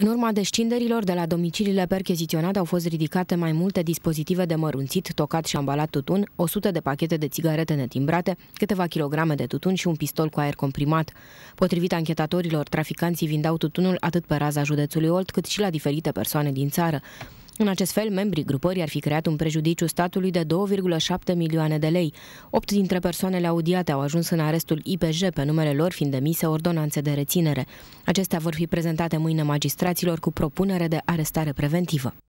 În urma descinderilor de la domiciliile percheziționate au fost ridicate mai multe dispozitive de mărunțit, tocat și ambalat tutun, 100 de pachete de țigarete netimbrate, câteva kilograme de tutun și un pistol cu aer comprimat. Potrivit anchetatorilor, traficanții vindeau tutunul atât pe raza județului Olt, cât și la diferite persoane din țară. În acest fel, membrii grupării ar fi creat un prejudiciu statului de 2,7 milioane de lei. Opt dintre persoanele audiate au ajuns în arestul IPJ pe numele lor fiind emise ordonanțe de reținere. Acestea vor fi prezentate mâine magistraților cu propunere de arestare preventivă.